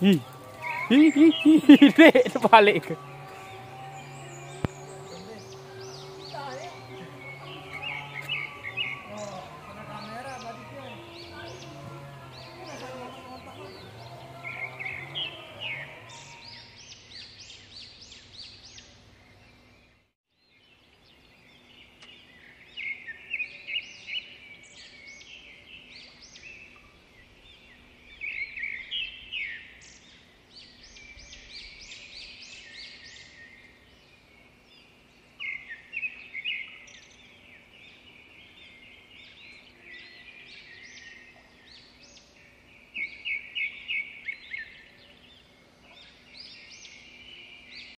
Hi. Hi hi hi. Dek balik ke?